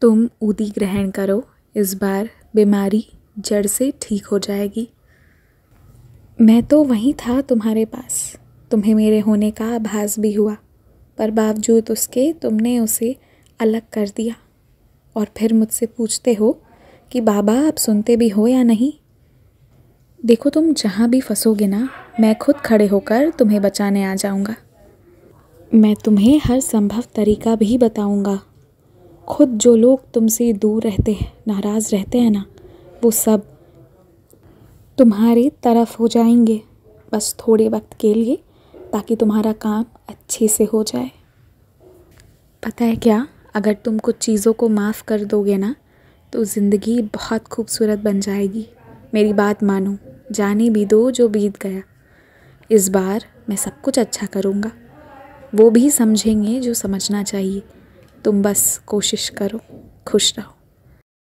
तुम उदी ग्रहण करो इस बार बीमारी जड़ से ठीक हो जाएगी मैं तो वहीं था तुम्हारे पास तुम्हें मेरे होने का आभास भी हुआ पर बावजूद उसके तुमने उसे अलग कर दिया और फिर मुझसे पूछते हो कि बाबा आप सुनते भी हो या नहीं देखो तुम जहाँ भी फंसोगे ना मैं खुद खड़े होकर तुम्हें बचाने आ जाऊँगा मैं तुम्हें हर संभव तरीका भी बताऊँगा खुद जो लोग तुमसे दूर रहते हैं नाराज़ रहते हैं ना वो सब तुम्हारी तरफ हो जाएंगे बस थोड़े वक्त के लिए ताकि तुम्हारा काम अच्छे से हो जाए पता है क्या अगर तुम कुछ चीज़ों को माफ़ कर दोगे ना तो ज़िंदगी बहुत खूबसूरत बन जाएगी मेरी बात मानो जाने भी दो जो बीत गया इस बार मैं सब कुछ अच्छा करूँगा वो भी समझेंगे जो समझना चाहिए तुम बस कोशिश करो खुश रहो